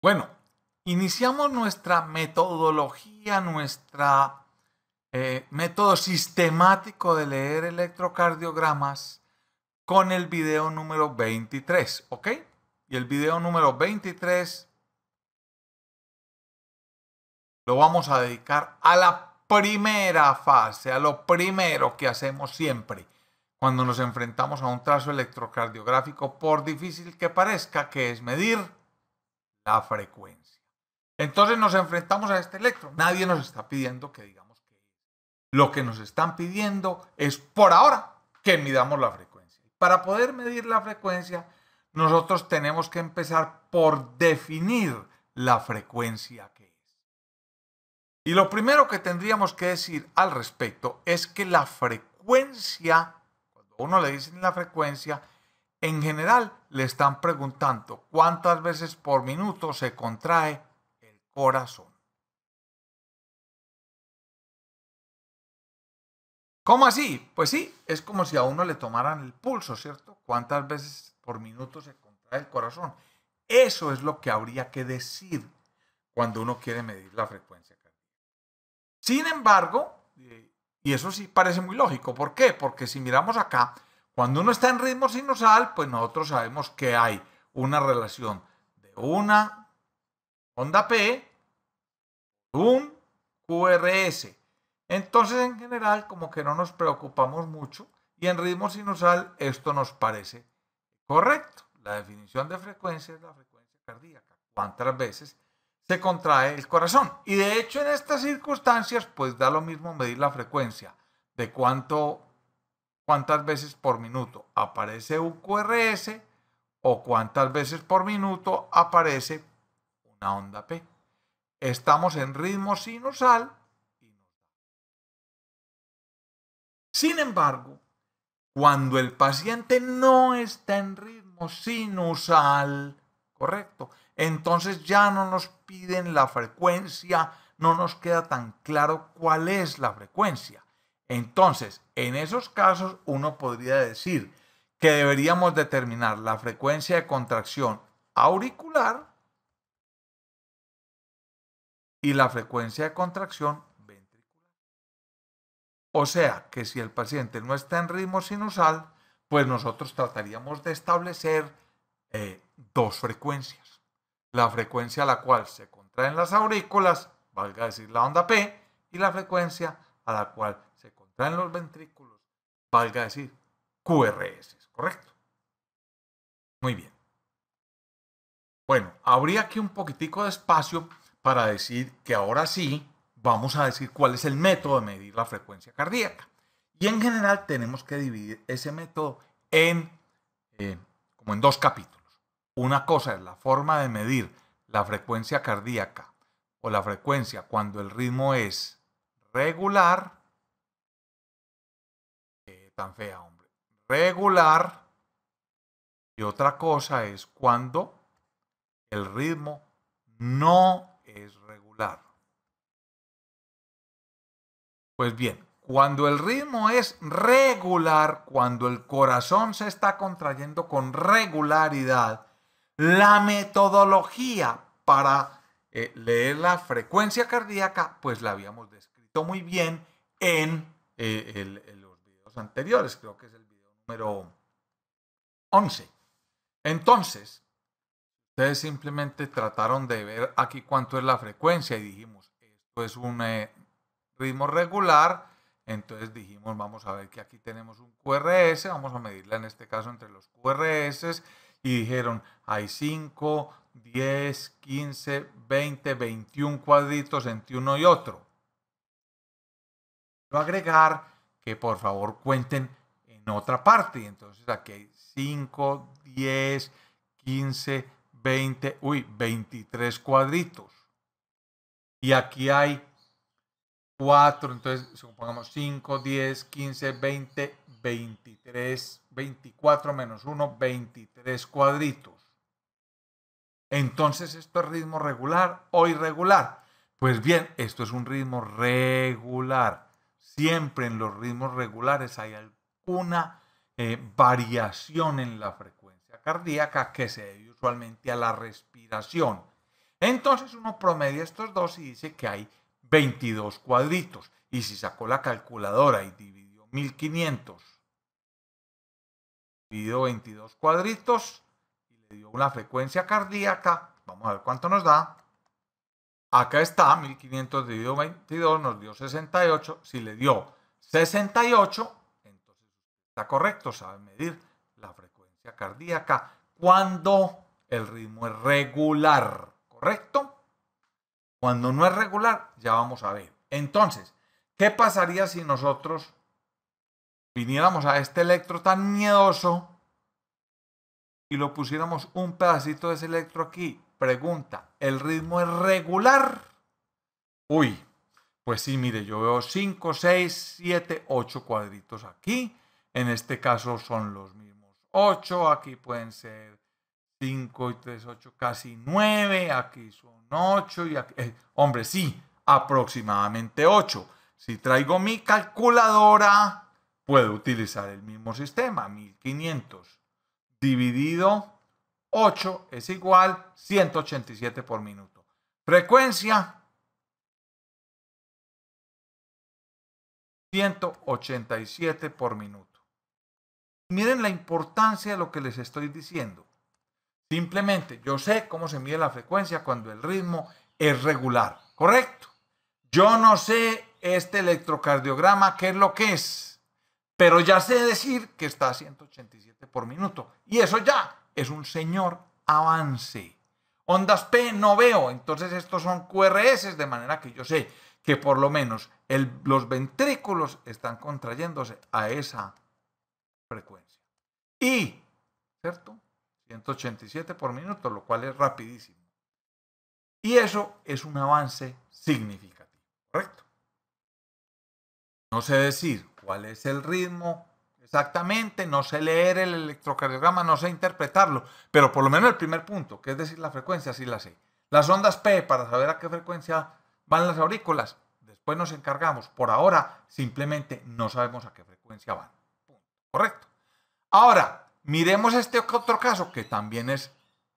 Bueno, iniciamos nuestra metodología, nuestro eh, método sistemático de leer electrocardiogramas con el video número 23, ¿ok? Y el video número 23 lo vamos a dedicar a la primera fase, a lo primero que hacemos siempre cuando nos enfrentamos a un trazo electrocardiográfico, por difícil que parezca, que es medir la frecuencia. Entonces nos enfrentamos a este electro. Nadie nos está pidiendo que digamos que lo que nos están pidiendo es por ahora que midamos la frecuencia. Para poder medir la frecuencia, nosotros tenemos que empezar por definir la frecuencia que es. Y lo primero que tendríamos que decir al respecto es que la frecuencia, cuando uno le dice la frecuencia, en general, le están preguntando cuántas veces por minuto se contrae el corazón. ¿Cómo así? Pues sí, es como si a uno le tomaran el pulso, ¿cierto? ¿Cuántas veces por minuto se contrae el corazón? Eso es lo que habría que decir cuando uno quiere medir la frecuencia cardíaca. Sin embargo, eh, y eso sí parece muy lógico, ¿por qué? Porque si miramos acá, cuando uno está en ritmo sinusal, pues nosotros sabemos que hay una relación de una onda P, un QRS. Entonces, en general, como que no nos preocupamos mucho y en ritmo sinusal esto nos parece correcto. La definición de frecuencia es la frecuencia cardíaca, cuántas veces se contrae el corazón. Y de hecho, en estas circunstancias, pues da lo mismo medir la frecuencia de cuánto cuántas veces por minuto aparece QRS o cuántas veces por minuto aparece una onda P. Estamos en ritmo sinusal. Sin embargo, cuando el paciente no está en ritmo sinusal, correcto, entonces ya no nos piden la frecuencia, no nos queda tan claro cuál es la frecuencia. Entonces, en esos casos uno podría decir que deberíamos determinar la frecuencia de contracción auricular y la frecuencia de contracción ventricular. O sea que si el paciente no está en ritmo sinusal, pues nosotros trataríamos de establecer eh, dos frecuencias. La frecuencia a la cual se contraen las aurículas, valga decir la onda P, y la frecuencia a la cual en los ventrículos, valga decir, QRS, ¿correcto? Muy bien. Bueno, habría aquí un poquitico de espacio para decir que ahora sí vamos a decir cuál es el método de medir la frecuencia cardíaca. Y en general tenemos que dividir ese método en, eh, como en dos capítulos. Una cosa es la forma de medir la frecuencia cardíaca o la frecuencia cuando el ritmo es regular tan fea, hombre. Regular. Y otra cosa es cuando el ritmo no es regular. Pues bien, cuando el ritmo es regular, cuando el corazón se está contrayendo con regularidad, la metodología para eh, leer la frecuencia cardíaca, pues la habíamos descrito muy bien en eh, el anteriores, creo que es el video número 11. Entonces, ustedes simplemente trataron de ver aquí cuánto es la frecuencia y dijimos, esto es un eh, ritmo regular, entonces dijimos, vamos a ver que aquí tenemos un QRS, vamos a medirla en este caso entre los QRS y dijeron, hay 5, 10, 15, 20, 21 cuadritos entre uno y otro. Lo agregar que por favor cuenten en otra parte. Entonces aquí hay 5, 10, 15, 20, uy, 23 cuadritos. Y aquí hay 4, entonces supongamos 5, 10, 15, 20, 23, 24 menos 1, 23 cuadritos. Entonces, ¿esto es ritmo regular o irregular? Pues bien, esto es un ritmo regular siempre en los ritmos regulares hay alguna eh, variación en la frecuencia cardíaca que se debe usualmente a la respiración. Entonces uno promedia estos dos y dice que hay 22 cuadritos. Y si sacó la calculadora y dividió 1500, dividió 22 cuadritos y le dio una frecuencia cardíaca, vamos a ver cuánto nos da. Acá está, 1500 dividido 22 nos dio 68. Si le dio 68, entonces está correcto, sabe medir la frecuencia cardíaca cuando el ritmo es regular, ¿correcto? Cuando no es regular, ya vamos a ver. Entonces, ¿qué pasaría si nosotros viniéramos a este electro tan miedoso y lo pusiéramos un pedacito de ese electro aquí Pregunta, ¿el ritmo es regular? Uy, pues sí, mire, yo veo 5, 6, 7, 8 cuadritos aquí. En este caso son los mismos 8, aquí pueden ser 5 y 3, 8, casi 9, aquí son 8 y eh, hombre, sí, aproximadamente 8. Si traigo mi calculadora, puedo utilizar el mismo sistema, 1500 dividido 8 es igual 187 por minuto. Frecuencia 187 por minuto. Miren la importancia de lo que les estoy diciendo. Simplemente yo sé cómo se mide la frecuencia cuando el ritmo es regular, ¿correcto? Yo no sé este electrocardiograma qué es lo que es, pero ya sé decir que está a 187 por minuto. Y eso ya es un señor avance. Ondas P no veo, entonces estos son QRS, de manera que yo sé que por lo menos el, los ventrículos están contrayéndose a esa frecuencia. Y, ¿cierto? 187 por minuto, lo cual es rapidísimo. Y eso es un avance significativo, ¿correcto? No sé decir cuál es el ritmo exactamente, no sé leer el electrocardiograma, no sé interpretarlo, pero por lo menos el primer punto, que es decir la frecuencia, sí la sé. Las ondas P, para saber a qué frecuencia van las aurículas, después nos encargamos. Por ahora, simplemente no sabemos a qué frecuencia van. Correcto. Ahora, miremos este otro caso que también es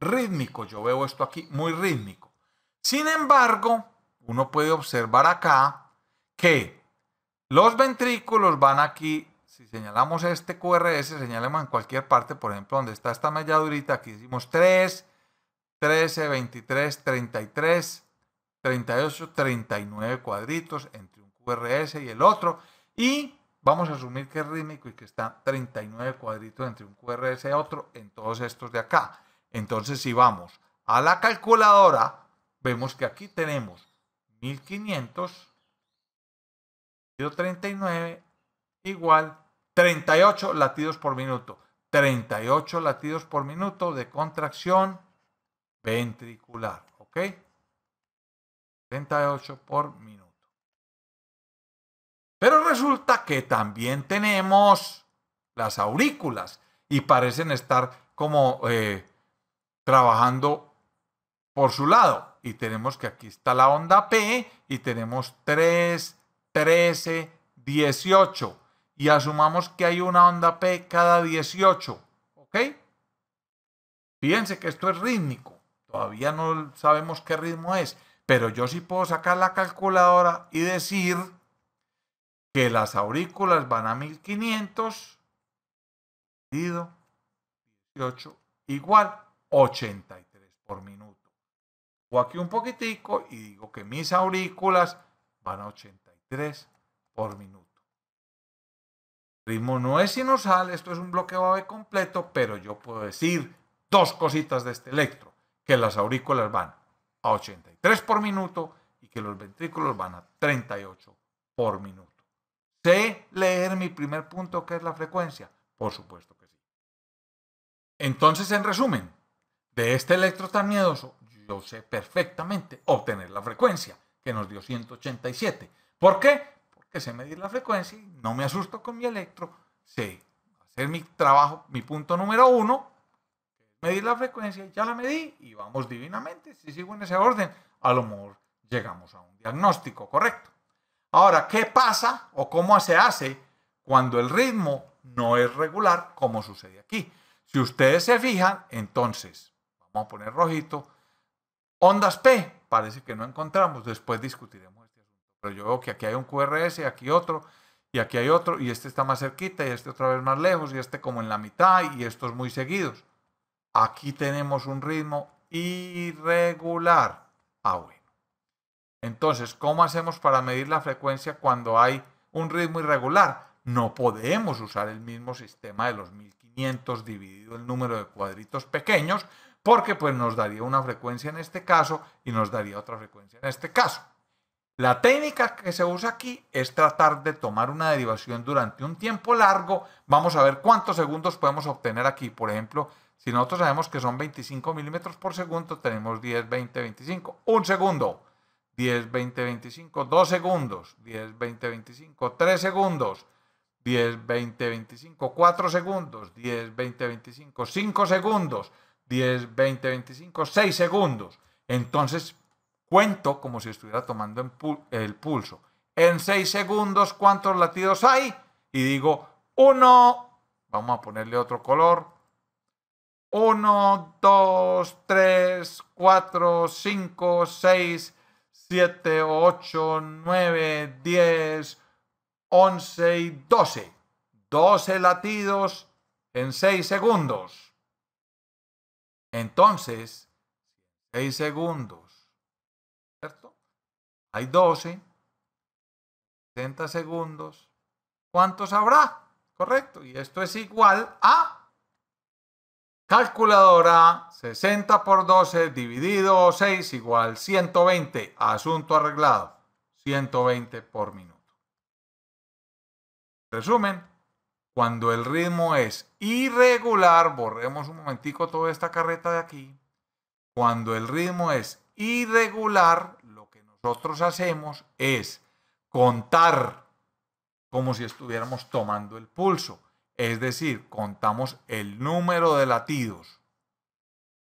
rítmico. Yo veo esto aquí muy rítmico. Sin embargo, uno puede observar acá que los ventrículos van aquí si señalamos este QRS, señalemos en cualquier parte, por ejemplo, donde está esta mella aquí hicimos 3, 13, 23, 33, 38, 39 cuadritos entre un QRS y el otro. Y vamos a asumir que es rítmico y que está 39 cuadritos entre un QRS y otro en todos estos de acá. Entonces, si vamos a la calculadora, vemos que aquí tenemos 1500 39 igual 38 latidos por minuto. 38 latidos por minuto de contracción ventricular. ¿Ok? 38 por minuto. Pero resulta que también tenemos las aurículas y parecen estar como eh, trabajando por su lado. Y tenemos que aquí está la onda P y tenemos 3, 13, 18 y asumamos que hay una onda P cada 18, ¿ok? Fíjense que esto es rítmico, todavía no sabemos qué ritmo es, pero yo sí puedo sacar la calculadora y decir que las aurículas van a 1500 dividido 18 igual 83 por minuto. O aquí un poquitico y digo que mis aurículas van a 83 por minuto ritmo no es sinusal, esto es un bloqueo AV completo, pero yo puedo decir dos cositas de este electro, que las aurículas van a 83 por minuto y que los ventrículos van a 38 por minuto. ¿Sé leer mi primer punto que es la frecuencia? Por supuesto que sí. Entonces, en resumen, de este electro tan miedoso, yo sé perfectamente obtener la frecuencia que nos dio 187. ¿Por qué? que sé medir la frecuencia, no me asusto con mi electro, sé hacer mi trabajo, mi punto número uno, medir la frecuencia, ya la medí y vamos divinamente, si sigo en ese orden, a lo mejor llegamos a un diagnóstico correcto. Ahora, ¿qué pasa o cómo se hace cuando el ritmo no es regular como sucede aquí? Si ustedes se fijan, entonces, vamos a poner rojito, ondas P, parece que no encontramos, después discutiremos pero yo veo que aquí hay un QRS, aquí otro, y aquí hay otro, y este está más cerquita, y este otra vez más lejos, y este como en la mitad, y estos muy seguidos. Aquí tenemos un ritmo irregular. Ah, bueno. Entonces, ¿cómo hacemos para medir la frecuencia cuando hay un ritmo irregular? No podemos usar el mismo sistema de los 1500 dividido el número de cuadritos pequeños, porque pues nos daría una frecuencia en este caso y nos daría otra frecuencia en este caso. La técnica que se usa aquí es tratar de tomar una derivación durante un tiempo largo. Vamos a ver cuántos segundos podemos obtener aquí. Por ejemplo, si nosotros sabemos que son 25 milímetros por segundo, tenemos 10, 20, 25. Un segundo. 10, 20, 25. Dos segundos. 10, 20, 25. Tres segundos. 10, 20, 25. Cuatro segundos. 10, 20, 25. Cinco segundos. 10, 20, 25. Seis segundos. Entonces Cuento como si estuviera tomando en el pulso. En 6 segundos, ¿cuántos latidos hay? Y digo, 1, vamos a ponerle otro color. 1, 2, 3, 4, 5, 6, 7, 8, 9, 10, 11 y 12. 12 latidos en 6 segundos. Entonces, 6 segundos hay 12. 60 segundos. ¿Cuántos habrá? Correcto. Y esto es igual a Calculadora 60 por 12 dividido 6 igual 120. Asunto arreglado. 120 por minuto. Resumen. Cuando el ritmo es irregular, borremos un momentico toda esta carreta de aquí. Cuando el ritmo es irregular, nosotros hacemos es contar como si estuviéramos tomando el pulso. Es decir, contamos el número de latidos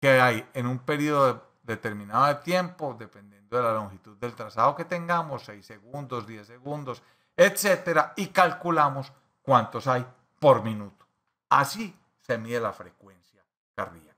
que hay en un periodo determinado de tiempo, dependiendo de la longitud del trazado que tengamos, 6 segundos, 10 segundos, etcétera, y calculamos cuántos hay por minuto. Así se mide la frecuencia cardíaca.